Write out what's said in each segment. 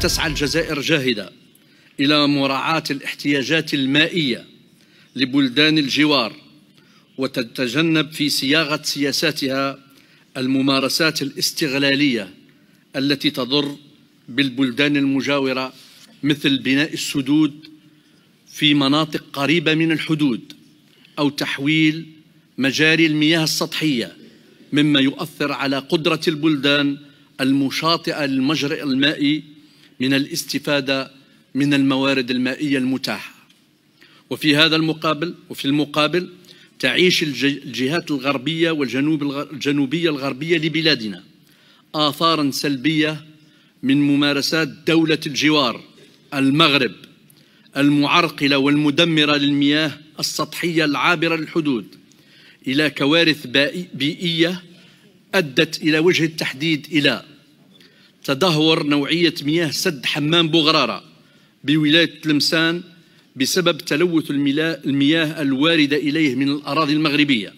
تسعى الجزائر جاهدة إلى مراعاة الاحتياجات المائية لبلدان الجوار وتتجنب في صياغة سياساتها الممارسات الاستغلالية التي تضر بالبلدان المجاورة مثل بناء السدود في مناطق قريبة من الحدود أو تحويل مجاري المياه السطحية مما يؤثر على قدرة البلدان المشاطئة للمجرئ المائي من الاستفادة من الموارد المائية المتاحة وفي هذا المقابل وفي المقابل تعيش الجهات الغربية والجنوب الجنوبية الغربية لبلادنا آثارا سلبية من ممارسات دولة الجوار المغرب المعرقلة والمدمرة للمياه السطحية العابرة للحدود إلى كوارث بيئية أدت إلى وجه التحديد إلى تدهور نوعية مياه سد حمام بوغرارة بولاية تلمسان بسبب تلوث المياه الواردة إليه من الأراضي المغربية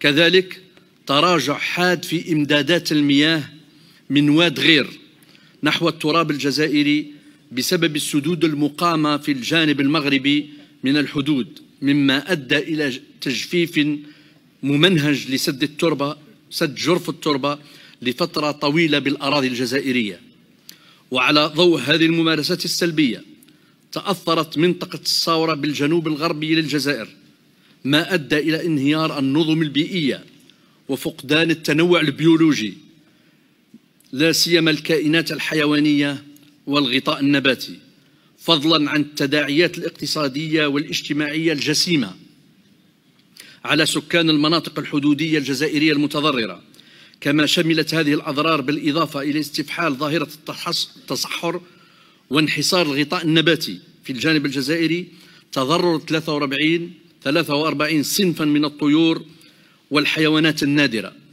كذلك تراجع حاد في إمدادات المياه من واد غير نحو التراب الجزائري بسبب السدود المقامة في الجانب المغربي من الحدود مما أدى إلى تجفيف ممنهج لسد التربة سد جرف التربة لفترة طويلة بالأراضي الجزائرية وعلى ضوء هذه الممارسات السلبية تأثرت منطقة الصاورة بالجنوب الغربي للجزائر ما أدى إلى انهيار النظم البيئية وفقدان التنوع البيولوجي لا سيما الكائنات الحيوانية والغطاء النباتي فضلا عن التداعيات الاقتصادية والاجتماعية الجسيمة على سكان المناطق الحدودية الجزائرية المتضررة كما شملت هذه الأضرار بالإضافة إلى استفحال ظاهرة التصحر وانحصار الغطاء النباتي في الجانب الجزائري تضرر 43 43 صنفا من الطيور والحيوانات النادره